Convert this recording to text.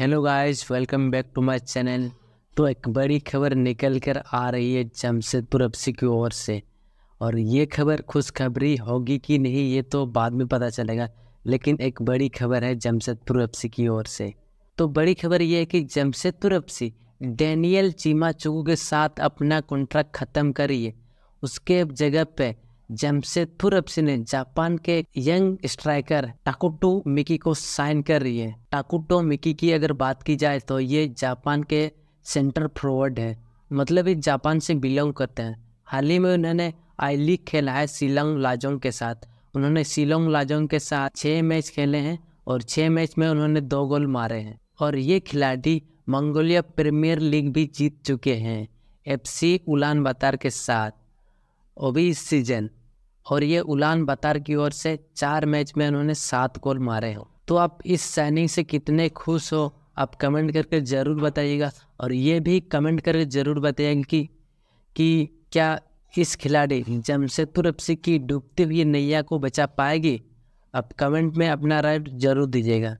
hello guys welcome back to my channel तो एक बड़ी खबर निकल कर आ रही है जमशेदपुर एफसी की ओर से और ये खबर खुशखबरी होगी कि नहीं ये तो बाद में पता चलेगा लेकिन एक बड़ी खबर है जमशेदपुर एफसी की ओर से तो बड़ी खबर ये है कि जमशेदपुर एफसी डैनियल चीमा चुकू के साथ अपना कॉन्ट्रैक्ट ख़त्म करिए उसके जगह पर जमशेदपुर एफ ने जापान के यंग स्ट्राइकर टाकुटो मिकी को साइन कर रही है टाकुटो मिकी की अगर बात की जाए तो ये जापान के सेंटर फॉरवर्ड है मतलब ये जापान से बिलोंग करते हैं हाल ही में उन्होंने आई लीग खेला है शिलोंग लाजोंग के साथ उन्होंने शिलोंग लाजोंग के साथ छः मैच खेले हैं और छः मैच में उन्होंने दो गोल मारे हैं और ये खिलाड़ी मंगोलिया प्रीमियर लीग भी जीत चुके हैं एफसी उलान बातार के साथ और इस सीजन और ये उलान बतार की ओर से चार मैच में उन्होंने सात गोल मारे हो तो आप इस साइनिंग से कितने खुश हो आप कमेंट करके ज़रूर बताइएगा और ये भी कमेंट करके ज़रूर बताइएगा कि कि क्या इस खिलाड़ी जमशेदपुर एफसी की डूबती हुई नैया को बचा पाएगी आप कमेंट में अपना राय जरूर दीजिएगा